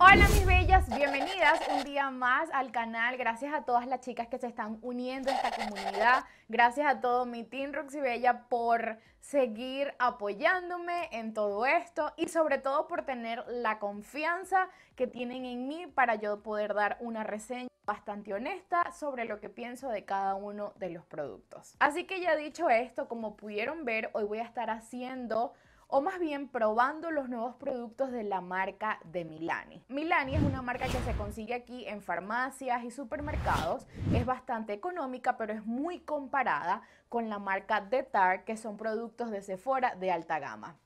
Hola mis bellas, bienvenidas un día más al canal. Gracias a todas las chicas que se están uniendo a esta comunidad. Gracias a todo mi Team Roxy Bella por seguir apoyándome en todo esto y sobre todo por tener la confianza que tienen en mí para yo poder dar una reseña bastante honesta sobre lo que pienso de cada uno de los productos. Así que ya dicho esto, como pudieron ver, hoy voy a estar haciendo o más bien probando los nuevos productos de la marca de Milani. Milani es una marca que se consigue aquí en farmacias y supermercados, es bastante económica pero es muy comparada con la marca de Tarte que son productos de Sephora de alta gama.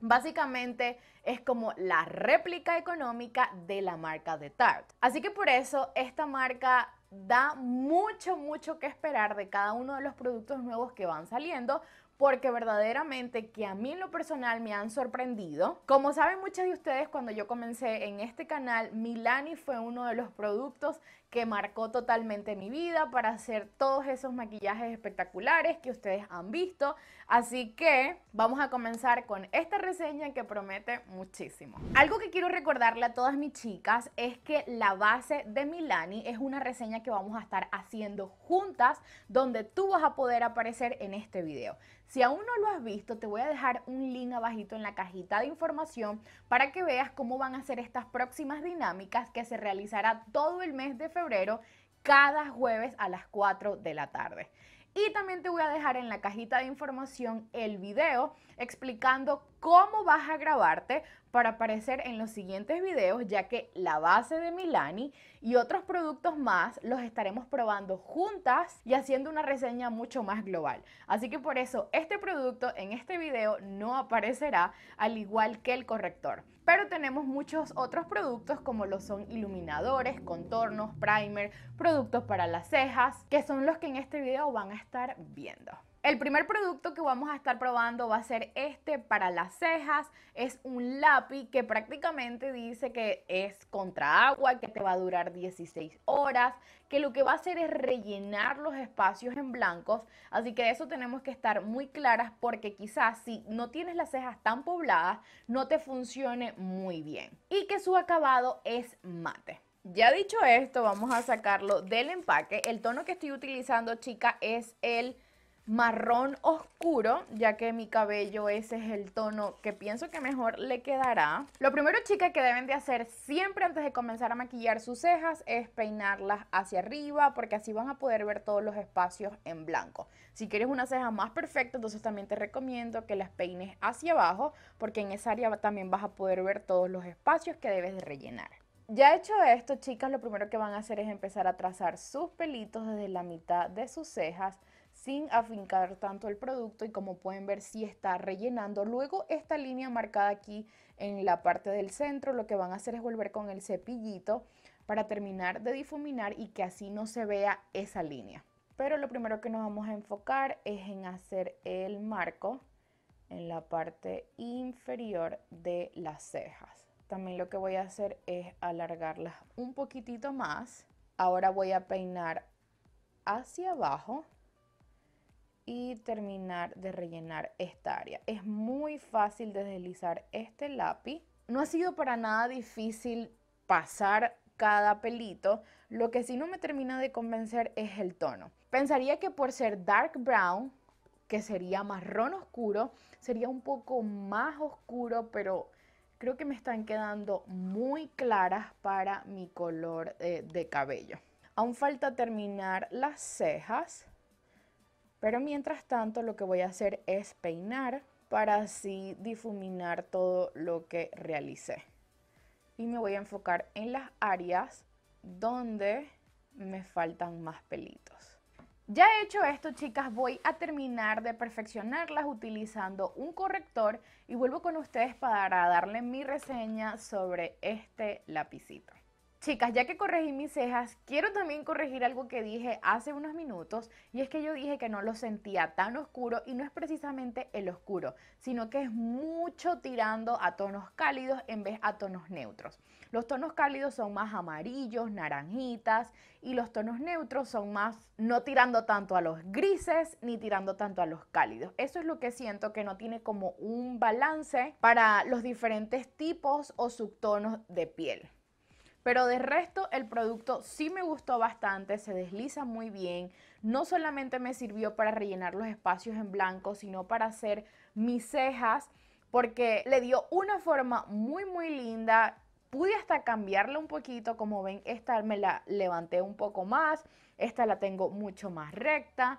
Básicamente es como la réplica económica de la marca de Tarte. Así que por eso esta marca da mucho, mucho que esperar de cada uno de los productos nuevos que van saliendo, porque verdaderamente que a mí en lo personal me han sorprendido. Como saben muchas de ustedes, cuando yo comencé en este canal, Milani fue uno de los productos que marcó totalmente mi vida para hacer todos esos maquillajes espectaculares que ustedes han visto. Así que vamos a comenzar con esta reseña que promete muchísimo. Algo que quiero recordarle a todas mis chicas es que la base de Milani es una reseña que vamos a estar haciendo juntas donde tú vas a poder aparecer en este video. Si aún no lo has visto, te voy a dejar un link abajito en la cajita de información para que veas cómo van a ser estas próximas dinámicas que se realizará todo el mes de febrero, cada jueves a las 4 de la tarde. Y también te voy a dejar en la cajita de información el video explicando cómo vas a grabarte para aparecer en los siguientes videos, ya que la base de Milani y otros productos más los estaremos probando juntas y haciendo una reseña mucho más global. Así que por eso este producto en este video no aparecerá al igual que el corrector. Pero tenemos muchos otros productos como lo son iluminadores, contornos, primer, productos para las cejas, que son los que en este video van a estar viendo. El primer producto que vamos a estar probando va a ser este para las cejas. Es un lápiz que prácticamente dice que es contra agua, que te va a durar 16 horas, que lo que va a hacer es rellenar los espacios en blancos. Así que de eso tenemos que estar muy claras porque quizás si no tienes las cejas tan pobladas, no te funcione muy bien. Y que su acabado es mate. Ya dicho esto, vamos a sacarlo del empaque. El tono que estoy utilizando, chica, es el marrón oscuro, ya que mi cabello ese es el tono que pienso que mejor le quedará. Lo primero, chicas, que deben de hacer siempre antes de comenzar a maquillar sus cejas es peinarlas hacia arriba, porque así van a poder ver todos los espacios en blanco. Si quieres una ceja más perfecta, entonces también te recomiendo que las peines hacia abajo, porque en esa área también vas a poder ver todos los espacios que debes de rellenar. Ya hecho esto, chicas, lo primero que van a hacer es empezar a trazar sus pelitos desde la mitad de sus cejas sin afincar tanto el producto y como pueden ver si está rellenando. Luego esta línea marcada aquí en la parte del centro lo que van a hacer es volver con el cepillito para terminar de difuminar y que así no se vea esa línea. Pero lo primero que nos vamos a enfocar es en hacer el marco en la parte inferior de las cejas. También lo que voy a hacer es alargarlas un poquitito más. Ahora voy a peinar hacia abajo y terminar de rellenar esta área. Es muy fácil deslizar este lápiz. No ha sido para nada difícil pasar cada pelito. Lo que sí no me termina de convencer es el tono. Pensaría que por ser dark brown, que sería marrón oscuro, sería un poco más oscuro, pero creo que me están quedando muy claras para mi color eh, de cabello. Aún falta terminar las cejas. Pero mientras tanto lo que voy a hacer es peinar para así difuminar todo lo que realicé. Y me voy a enfocar en las áreas donde me faltan más pelitos. Ya he hecho esto, chicas, voy a terminar de perfeccionarlas utilizando un corrector y vuelvo con ustedes para darle mi reseña sobre este lapicito. Chicas, ya que corregí mis cejas, quiero también corregir algo que dije hace unos minutos y es que yo dije que no lo sentía tan oscuro y no es precisamente el oscuro, sino que es mucho tirando a tonos cálidos en vez a tonos neutros. Los tonos cálidos son más amarillos, naranjitas y los tonos neutros son más no tirando tanto a los grises ni tirando tanto a los cálidos. Eso es lo que siento que no tiene como un balance para los diferentes tipos o subtonos de piel. Pero de resto, el producto sí me gustó bastante, se desliza muy bien. No solamente me sirvió para rellenar los espacios en blanco, sino para hacer mis cejas, porque le dio una forma muy, muy linda. Pude hasta cambiarla un poquito, como ven, esta me la levanté un poco más, esta la tengo mucho más recta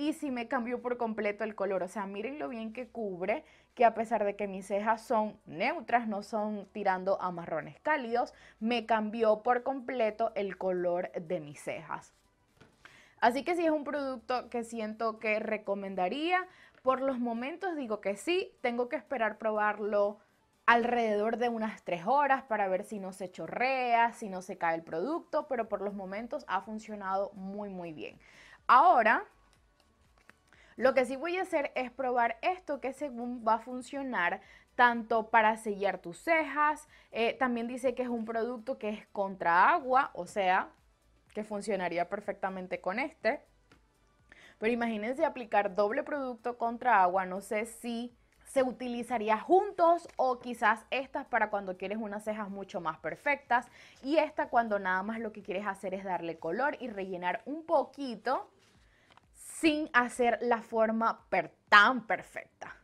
y sí me cambió por completo el color. O sea, miren lo bien que cubre, que a pesar de que mis cejas son neutras, no son tirando a marrones cálidos, me cambió por completo el color de mis cejas. Así que sí es un producto que siento que recomendaría. Por los momentos digo que sí, tengo que esperar probarlo alrededor de unas tres horas para ver si no se chorrea, si no se cae el producto, pero por los momentos ha funcionado muy muy bien. Ahora lo que sí voy a hacer es probar esto que según va a funcionar tanto para sellar tus cejas, eh, también dice que es un producto que es contra agua, o sea, que funcionaría perfectamente con este. Pero imagínense aplicar doble producto contra agua, no sé si se utilizaría juntos o quizás estas para cuando quieres unas cejas mucho más perfectas y esta cuando nada más lo que quieres hacer es darle color y rellenar un poquito sin hacer la forma per tan perfecta.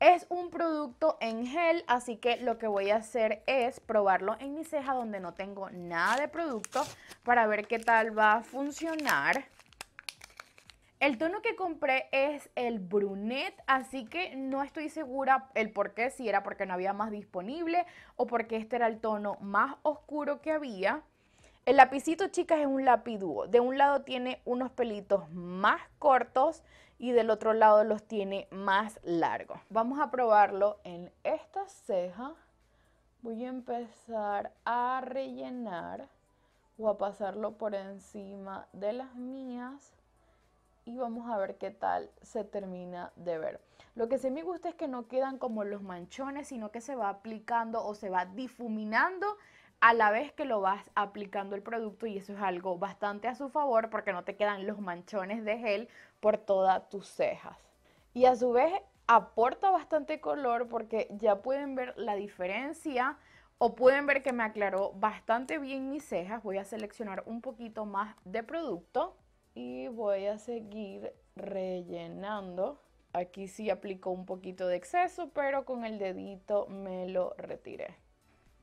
Es un producto en gel, así que lo que voy a hacer es probarlo en mi ceja donde no tengo nada de producto para ver qué tal va a funcionar. El tono que compré es el brunette, así que no estoy segura el por qué, si era porque no había más disponible o porque este era el tono más oscuro que había. El lapicito, chicas, es un lapidúo. De un lado tiene unos pelitos más cortos y del otro lado los tiene más largos. Vamos a probarlo en esta ceja. Voy a empezar a rellenar o a pasarlo por encima de las mías y vamos a ver qué tal se termina de ver. Lo que sí me gusta es que no quedan como los manchones, sino que se va aplicando o se va difuminando a la vez que lo vas aplicando el producto y eso es algo bastante a su favor porque no te quedan los manchones de gel por todas tus cejas. Y a su vez aporta bastante color porque ya pueden ver la diferencia o pueden ver que me aclaró bastante bien mis cejas. Voy a seleccionar un poquito más de producto y voy a seguir rellenando. Aquí sí aplico un poquito de exceso, pero con el dedito me lo retiré.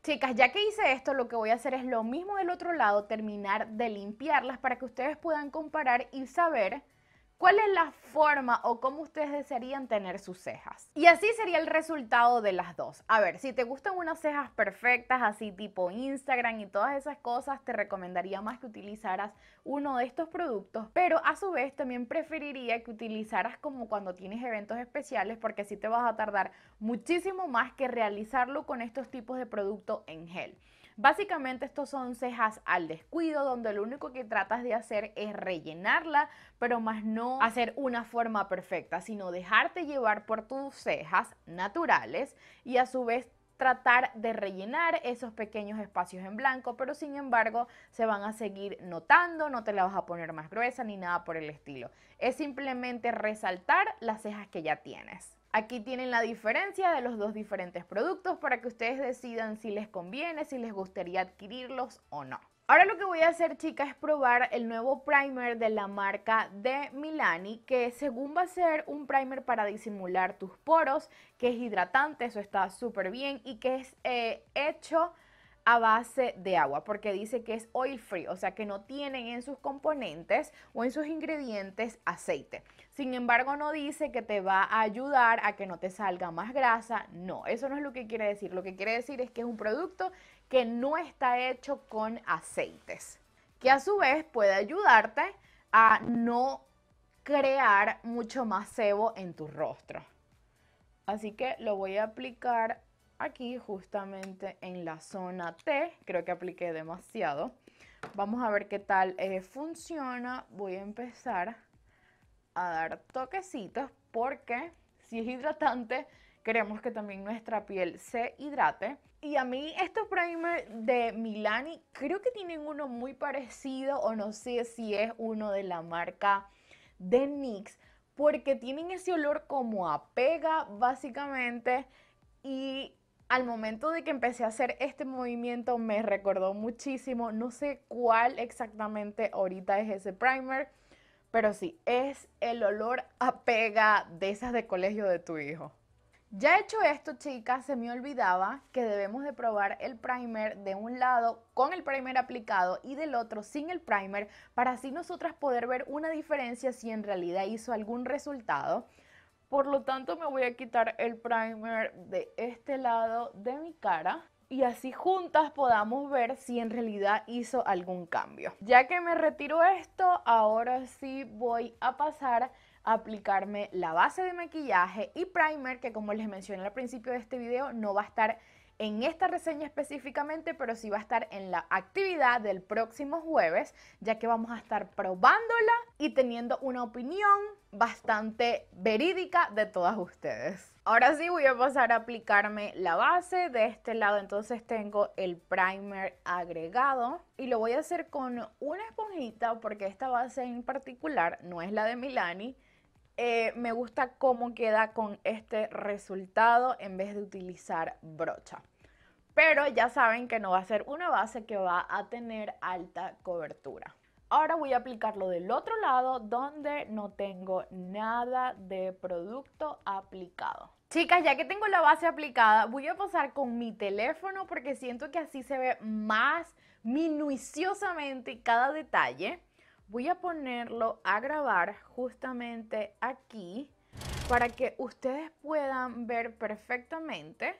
Chicas, ya que hice esto, lo que voy a hacer es lo mismo del otro lado, terminar de limpiarlas para que ustedes puedan comparar y saber ¿Cuál es la forma o cómo ustedes desearían tener sus cejas? Y así sería el resultado de las dos. A ver, si te gustan unas cejas perfectas, así tipo Instagram y todas esas cosas, te recomendaría más que utilizaras uno de estos productos, pero a su vez también preferiría que utilizaras como cuando tienes eventos especiales, porque así te vas a tardar muchísimo más que realizarlo con estos tipos de producto en gel. Básicamente estos son cejas al descuido, donde lo único que tratas de hacer es rellenarla, pero más no hacer una forma perfecta, sino dejarte llevar por tus cejas naturales y a su vez tratar de rellenar esos pequeños espacios en blanco, pero sin embargo se van a seguir notando, no te la vas a poner más gruesa ni nada por el estilo. Es simplemente resaltar las cejas que ya tienes. Aquí tienen la diferencia de los dos diferentes productos para que ustedes decidan si les conviene, si les gustaría adquirirlos o no. Ahora lo que voy a hacer chicas es probar el nuevo primer de la marca de Milani que según va a ser un primer para disimular tus poros, que es hidratante, eso está súper bien y que es eh, hecho a base de agua, porque dice que es oil free, o sea que no tienen en sus componentes o en sus ingredientes aceite. Sin embargo, no dice que te va a ayudar a que no te salga más grasa, no, eso no es lo que quiere decir. Lo que quiere decir es que es un producto que no está hecho con aceites, que a su vez puede ayudarte a no crear mucho más sebo en tu rostro. Así que lo voy a aplicar aquí justamente en la zona T, creo que apliqué demasiado. Vamos a ver qué tal eh, funciona. Voy a empezar a dar toquecitos porque si es hidratante, queremos que también nuestra piel se hidrate. Y a mí estos primers de Milani creo que tienen uno muy parecido o no sé si es uno de la marca de NYX porque tienen ese olor como a pega básicamente y al momento de que empecé a hacer este movimiento me recordó muchísimo, no sé cuál exactamente ahorita es ese primer, pero sí, es el olor a pega de esas de colegio de tu hijo. Ya hecho esto, chicas, se me olvidaba que debemos de probar el primer de un lado con el primer aplicado y del otro sin el primer para así nosotras poder ver una diferencia si en realidad hizo algún resultado. Por lo tanto me voy a quitar el primer de este lado de mi cara y así juntas podamos ver si en realidad hizo algún cambio. Ya que me retiro esto, ahora sí voy a pasar a aplicarme la base de maquillaje y primer que como les mencioné al principio de este video no va a estar en esta reseña específicamente, pero sí va a estar en la actividad del próximo jueves, ya que vamos a estar probándola y teniendo una opinión bastante verídica de todas ustedes. Ahora sí voy a pasar a aplicarme la base. De este lado entonces tengo el primer agregado y lo voy a hacer con una esponjita porque esta base en particular no es la de Milani, eh, me gusta cómo queda con este resultado en vez de utilizar brocha. Pero ya saben que no va a ser una base que va a tener alta cobertura. Ahora voy a aplicarlo del otro lado donde no tengo nada de producto aplicado. Chicas, ya que tengo la base aplicada, voy a pasar con mi teléfono porque siento que así se ve más minuciosamente cada detalle voy a ponerlo a grabar justamente aquí para que ustedes puedan ver perfectamente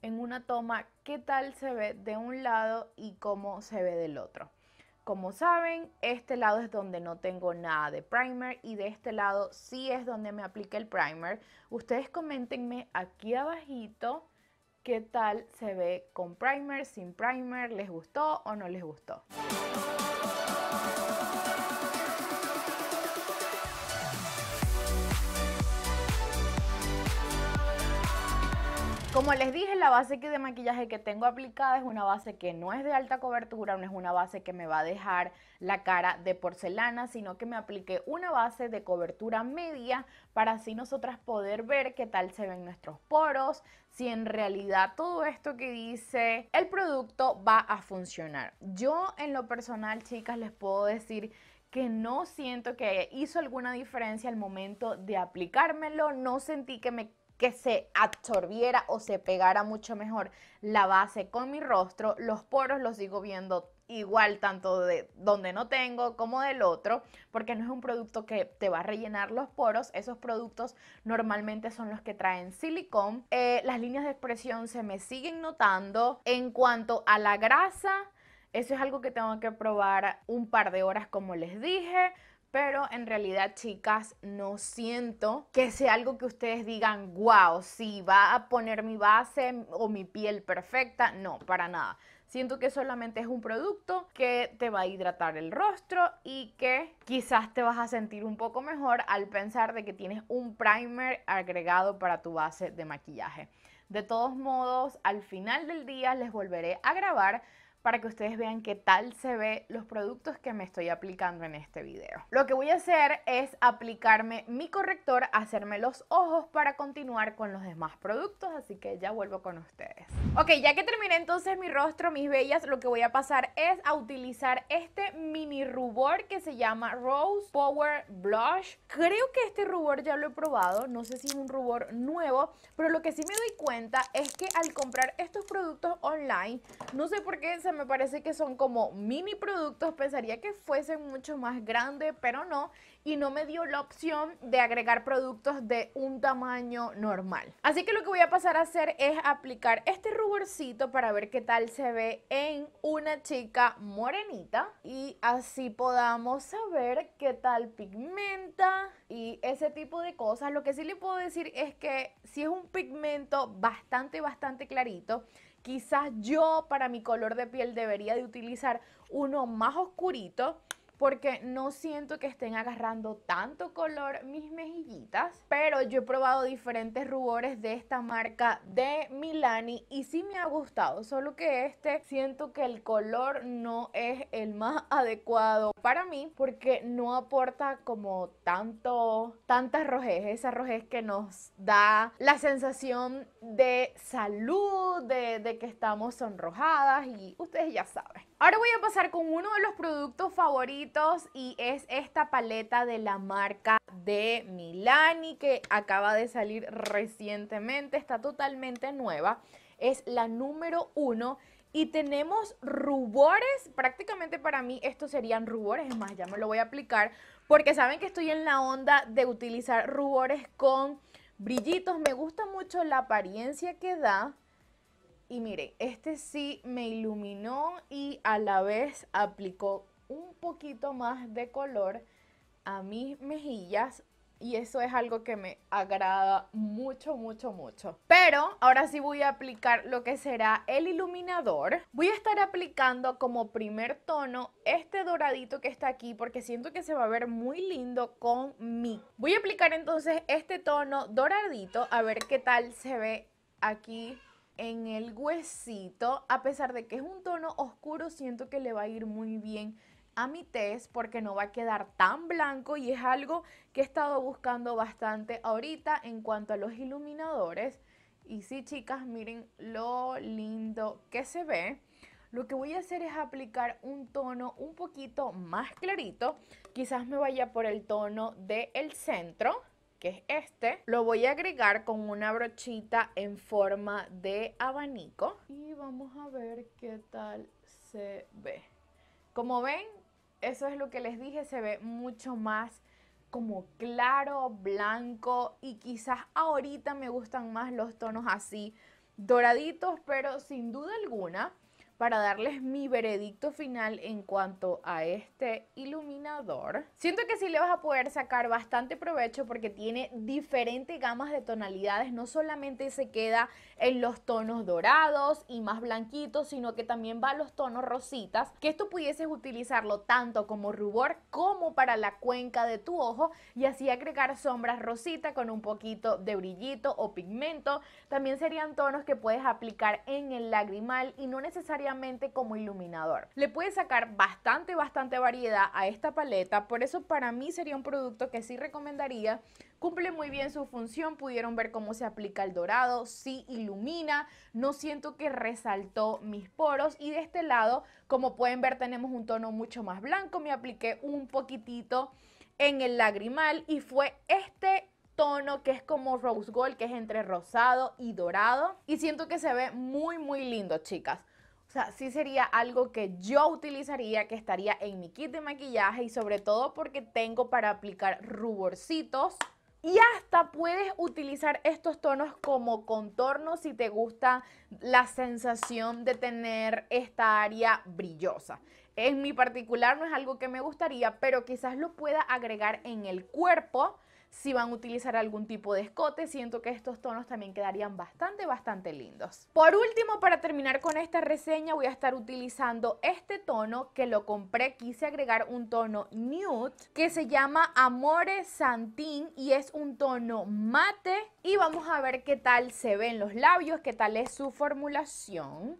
en una toma qué tal se ve de un lado y cómo se ve del otro. Como saben, este lado es donde no tengo nada de primer y de este lado sí es donde me aplique el primer. Ustedes coméntenme aquí abajito qué tal se ve con primer, sin primer, les gustó o no les gustó. Como les dije, la base de maquillaje que tengo aplicada es una base que no es de alta cobertura, no es una base que me va a dejar la cara de porcelana, sino que me apliqué una base de cobertura media para así nosotras poder ver qué tal se ven nuestros poros, si en realidad todo esto que dice el producto va a funcionar. Yo en lo personal, chicas, les puedo decir que no siento que hizo alguna diferencia al momento de aplicármelo, no sentí que me que se absorbiera o se pegara mucho mejor la base con mi rostro. Los poros los sigo viendo igual tanto de donde no tengo como del otro, porque no es un producto que te va a rellenar los poros. Esos productos normalmente son los que traen silicón. Eh, las líneas de expresión se me siguen notando. En cuanto a la grasa, eso es algo que tengo que probar un par de horas, como les dije. Pero en realidad, chicas, no siento que sea algo que ustedes digan, wow, ¿Si va a poner mi base o mi piel perfecta. No, para nada. Siento que solamente es un producto que te va a hidratar el rostro y que quizás te vas a sentir un poco mejor al pensar de que tienes un primer agregado para tu base de maquillaje. De todos modos, al final del día les volveré a grabar para que ustedes vean qué tal se ve los productos que me estoy aplicando en este video. Lo que voy a hacer es aplicarme mi corrector, hacerme los ojos para continuar con los demás productos, así que ya vuelvo con ustedes. Ok, ya que terminé entonces mi rostro, mis bellas, lo que voy a pasar es a utilizar este mini rubor que se llama Rose Power Blush. Creo que este rubor ya lo he probado, no sé si es un rubor nuevo, pero lo que sí me doy cuenta es que al comprar estos productos online, no sé por qué se me parece que son como mini productos, pensaría que fuesen mucho más grandes, pero no, y no me dio la opción de agregar productos de un tamaño normal. Así que lo que voy a pasar a hacer es aplicar este ruborcito para ver qué tal se ve en una chica morenita y así podamos saber qué tal pigmenta y ese tipo de cosas. Lo que sí le puedo decir es que si es un pigmento bastante, bastante clarito, Quizás yo para mi color de piel debería de utilizar uno más oscurito porque no siento que estén agarrando tanto color mis mejillitas, pero yo he probado diferentes rubores de esta marca de Milani y sí me ha gustado, solo que este siento que el color no es el más adecuado para mí porque no aporta como tanto, tantas rojez, esa rojez que nos da la sensación de salud, de que estamos sonrojadas y ustedes ya saben. Ahora voy a pasar con uno de los productos favoritos y es esta paleta de la marca de Milani que acaba de salir recientemente, está totalmente nueva, es la número uno y tenemos rubores, prácticamente para mí estos serían rubores, es más, ya me lo voy a aplicar porque saben que estoy en la onda de utilizar rubores con brillitos, me gusta mucho la apariencia que da, y miren, este sí me iluminó y a la vez aplicó un poquito más de color a mis mejillas y eso es algo que me agrada mucho, mucho, mucho. Pero ahora sí voy a aplicar lo que será el iluminador. Voy a estar aplicando como primer tono este doradito que está aquí porque siento que se va a ver muy lindo con mí. Voy a aplicar entonces este tono doradito a ver qué tal se ve aquí en el huesito, a pesar de que es un tono oscuro, siento que le va a ir muy bien a mi test porque no va a quedar tan blanco y es algo que he estado buscando bastante ahorita en cuanto a los iluminadores. Y sí, chicas, miren lo lindo que se ve. Lo que voy a hacer es aplicar un tono un poquito más clarito. Quizás me vaya por el tono del el centro que es este, lo voy a agregar con una brochita en forma de abanico y vamos a ver qué tal se ve. Como ven, eso es lo que les dije, se ve mucho más como claro, blanco y quizás ahorita me gustan más los tonos así doraditos, pero sin duda alguna para darles mi veredicto final en cuanto a este iluminador. Siento que sí le vas a poder sacar bastante provecho porque tiene diferentes gamas de tonalidades. No solamente se queda en los tonos dorados y más blanquitos, sino que también va a los tonos rositas. Que esto pudieses utilizarlo tanto como rubor como para la cuenca de tu ojo y así agregar sombras rositas con un poquito de brillito o pigmento. También serían tonos que puedes aplicar en el lagrimal y no necesariamente como iluminador. Le puede sacar bastante, bastante variedad a esta paleta, por eso para mí sería un producto que sí recomendaría. Cumple muy bien su función, pudieron ver cómo se aplica el dorado, si ilumina, no siento que resaltó mis poros y de este lado, como pueden ver, tenemos un tono mucho más blanco, me apliqué un poquitito en el lagrimal y fue este tono que es como rose gold, que es entre rosado y dorado. Y siento que se ve muy, muy lindo, chicas. O sea, sí sería algo que yo utilizaría, que estaría en mi kit de maquillaje y sobre todo porque tengo para aplicar ruborcitos. Y hasta puedes utilizar estos tonos como contorno si te gusta la sensación de tener esta área brillosa. En mi particular no es algo que me gustaría, pero quizás lo pueda agregar en el cuerpo si van a utilizar algún tipo de escote, siento que estos tonos también quedarían bastante, bastante lindos. Por último, para terminar con esta reseña, voy a estar utilizando este tono que lo compré, quise agregar un tono nude que se llama Amore Santin y es un tono mate y vamos a ver qué tal se ven los labios, qué tal es su formulación.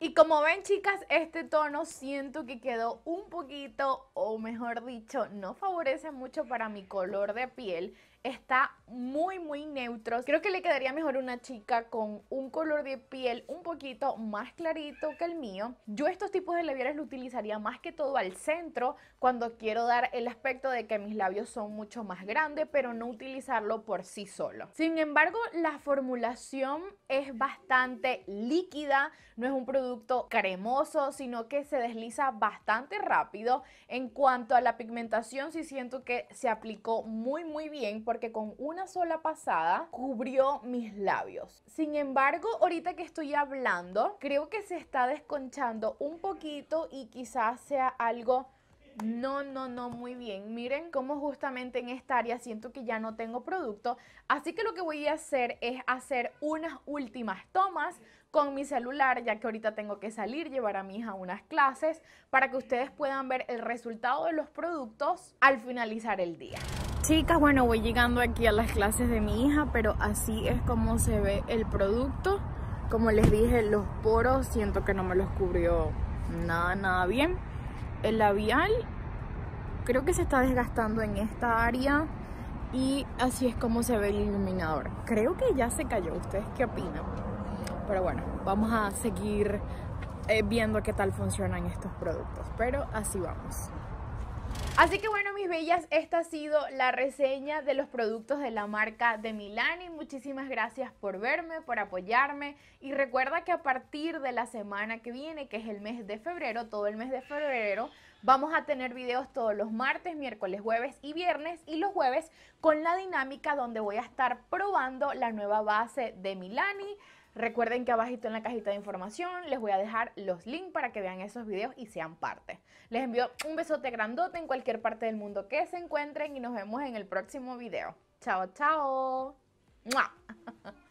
Y como ven chicas, este tono siento que quedó un poquito, o mejor dicho, no favorece mucho para mi color de piel está muy muy neutro. Creo que le quedaría mejor una chica con un color de piel un poquito más clarito que el mío. Yo estos tipos de labiales lo utilizaría más que todo al centro cuando quiero dar el aspecto de que mis labios son mucho más grandes, pero no utilizarlo por sí solo. Sin embargo, la formulación es bastante líquida, no es un producto cremoso, sino que se desliza bastante rápido. En cuanto a la pigmentación, sí siento que se aplicó muy muy bien porque con una sola pasada cubrió mis labios. Sin embargo, ahorita que estoy hablando, creo que se está desconchando un poquito y quizás sea algo no, no, no, muy bien. Miren cómo justamente en esta área siento que ya no tengo producto. Así que lo que voy a hacer es hacer unas últimas tomas con mi celular, ya que ahorita tengo que salir, llevar a mi hija a unas clases, para que ustedes puedan ver el resultado de los productos al finalizar el día. Chicas, bueno, voy llegando aquí a las clases de mi hija, pero así es como se ve el producto. Como les dije, los poros siento que no me los cubrió nada, nada bien. El labial creo que se está desgastando en esta área y así es como se ve el iluminador. Creo que ya se cayó, ¿ustedes qué opinan? Pero bueno, vamos a seguir eh, viendo qué tal funcionan estos productos, pero así vamos. Así que bueno, mis bellas, esta ha sido la reseña de los productos de la marca de Milani. Muchísimas gracias por verme, por apoyarme y recuerda que a partir de la semana que viene, que es el mes de febrero, todo el mes de febrero, vamos a tener videos todos los martes, miércoles, jueves y viernes y los jueves con la dinámica donde voy a estar probando la nueva base de Milani Recuerden que abajito en la cajita de información les voy a dejar los links para que vean esos videos y sean parte. Les envío un besote grandote en cualquier parte del mundo que se encuentren y nos vemos en el próximo video. Chao, chao.